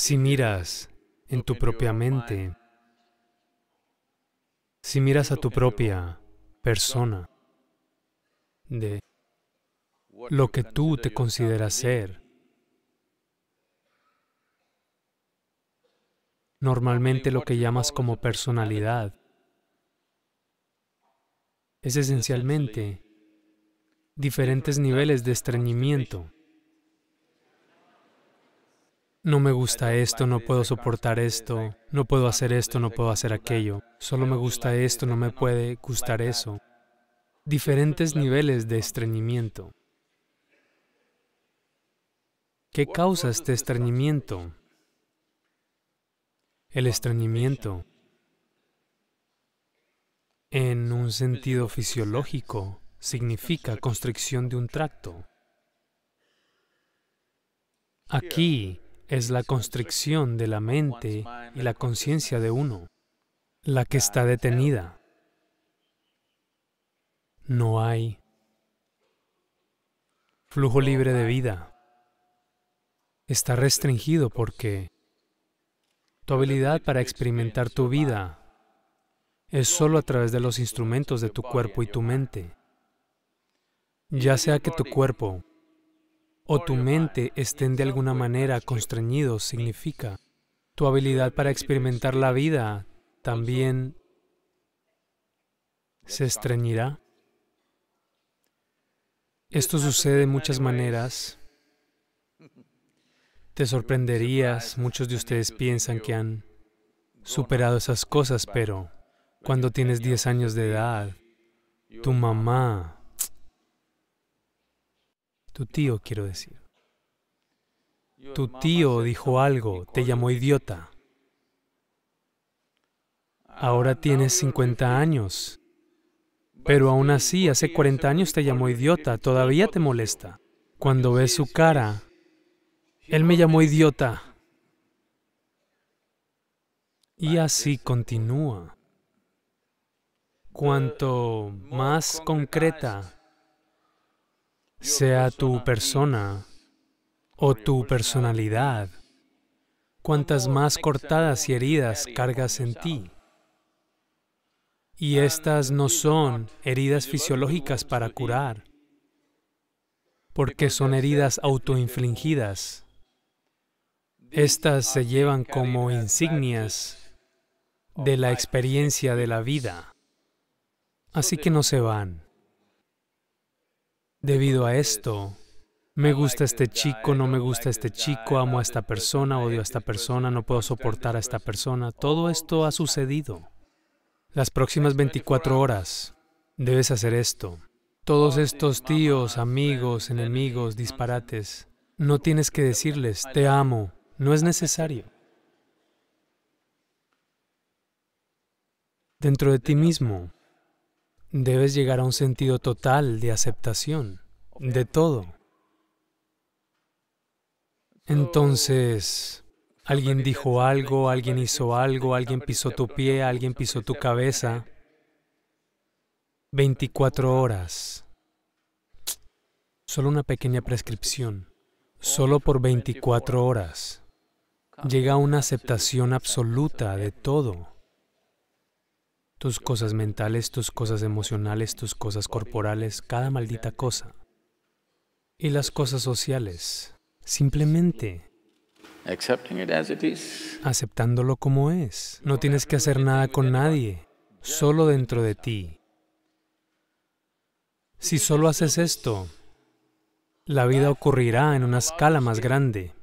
Si miras en tu propia mente, si miras a tu propia persona, de lo que tú te consideras ser, normalmente lo que llamas como personalidad, es esencialmente diferentes niveles de estreñimiento. No me gusta esto, no puedo soportar esto, no puedo hacer esto, no puedo hacer aquello. Solo me gusta esto, no me puede gustar eso. Diferentes niveles de estreñimiento. ¿Qué causa este estreñimiento? El estreñimiento, en un sentido fisiológico, significa constricción de un tracto. Aquí es la constricción de la mente y la conciencia de uno, la que está detenida. No hay flujo libre de vida. Está restringido porque tu habilidad para experimentar tu vida es solo a través de los instrumentos de tu cuerpo y tu mente. Ya sea que tu cuerpo o tu mente estén de alguna manera constreñidos significa tu habilidad para experimentar la vida también se estreñirá. Esto sucede de muchas maneras. Te sorprenderías, muchos de ustedes piensan que han superado esas cosas, pero cuando tienes 10 años de edad, tu mamá tu tío, quiero decir. Tu tío dijo algo, te llamó idiota. Ah, Ahora tienes 50 años, pero aún así, hace 40 años te llamó idiota, todavía te molesta. Cuando ves su cara, él me llamó idiota. Y así continúa. Ah, Cuanto más ah, concreta sea tu persona o tu personalidad, cuantas más cortadas y heridas cargas en ti. Y estas no son heridas fisiológicas para curar, porque son heridas autoinfligidas. Estas se llevan como insignias de la experiencia de la vida, así que no se van debido a esto. Me gusta este chico, no me gusta este chico, amo a esta persona, odio a esta persona, no puedo soportar a esta persona. Todo esto ha sucedido. Las próximas 24 horas debes hacer esto. Todos estos tíos, amigos, enemigos, disparates, no tienes que decirles, te amo, no es necesario. Dentro de ti mismo, debes llegar a un sentido total de aceptación de todo. Entonces, alguien dijo algo, alguien hizo algo, alguien pisó tu pie, alguien pisó tu cabeza. 24 horas. Solo una pequeña prescripción. Oh, Solo por 24 horas. Llega a una aceptación absoluta de todo. Tus cosas mentales, tus cosas emocionales, tus cosas corporales, cada maldita cosa. Y las cosas sociales. Simplemente aceptándolo como es. No tienes que hacer nada con nadie, solo dentro de ti. Si solo haces esto, la vida ocurrirá en una escala más grande.